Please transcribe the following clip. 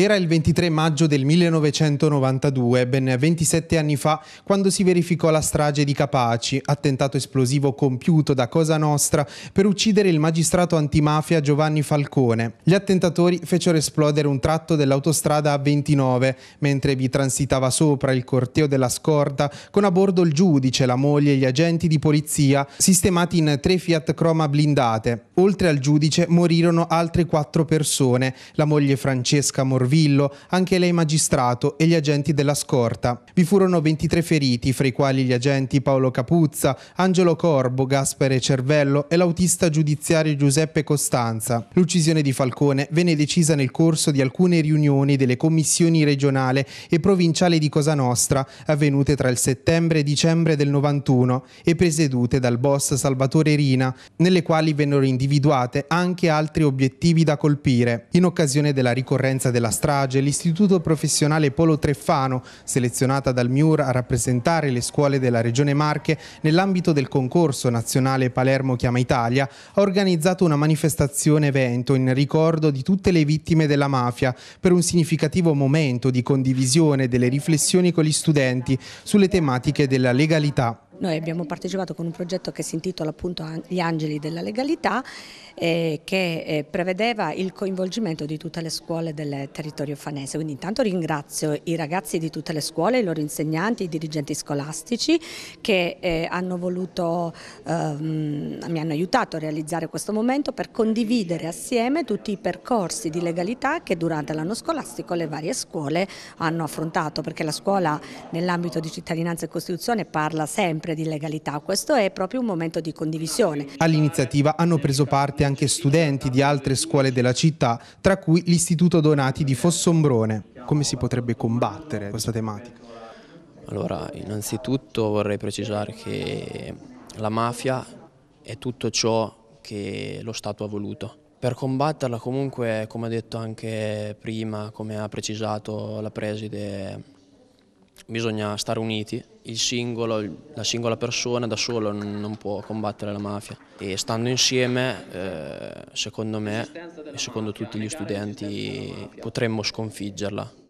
Era il 23 maggio del 1992, ben 27 anni fa, quando si verificò la strage di Capaci, attentato esplosivo compiuto da Cosa Nostra per uccidere il magistrato antimafia Giovanni Falcone. Gli attentatori fecero esplodere un tratto dell'autostrada A29, mentre vi transitava sopra il corteo della scorta con a bordo il giudice, la moglie e gli agenti di polizia, sistemati in tre Fiat Croma blindate. Oltre al giudice morirono altre quattro persone, la moglie Francesca Morvini, Morvillo, anche lei magistrato e gli agenti della scorta. Vi furono 23 feriti, fra i quali gli agenti Paolo Capuzza, Angelo Corbo, Gaspere Cervello e l'autista giudiziario Giuseppe Costanza. L'uccisione di Falcone venne decisa nel corso di alcune riunioni delle commissioni regionale e provinciale di Cosa Nostra, avvenute tra il settembre e dicembre del 91 e presiedute dal boss Salvatore Rina, nelle quali vennero individuate anche altri obiettivi da colpire. In occasione della ricorrenza della della strage, l'istituto professionale Polo Treffano, selezionata dal MIUR a rappresentare le scuole della Regione Marche nell'ambito del concorso nazionale Palermo Chiama Italia, ha organizzato una manifestazione evento in ricordo di tutte le vittime della mafia per un significativo momento di condivisione delle riflessioni con gli studenti sulle tematiche della legalità noi abbiamo partecipato con un progetto che si intitola appunto Gli angeli della legalità eh, che eh, prevedeva il coinvolgimento di tutte le scuole del territorio fanese. Quindi intanto ringrazio i ragazzi di tutte le scuole, i loro insegnanti, i dirigenti scolastici che eh, hanno voluto, ehm, mi hanno aiutato a realizzare questo momento per condividere assieme tutti i percorsi di legalità che durante l'anno scolastico le varie scuole hanno affrontato perché la scuola nell'ambito di cittadinanza e costituzione parla sempre sempre di legalità, questo è proprio un momento di condivisione. All'iniziativa hanno preso parte anche studenti di altre scuole della città, tra cui l'Istituto Donati di Fossombrone. Come si potrebbe combattere questa tematica? Allora, innanzitutto vorrei precisare che la mafia è tutto ciò che lo Stato ha voluto. Per combatterla comunque, come ha detto anche prima, come ha precisato la preside bisogna stare uniti, il singolo, la singola persona da solo non può combattere la mafia e stando insieme eh, secondo me e secondo tutti gli studenti potremmo sconfiggerla.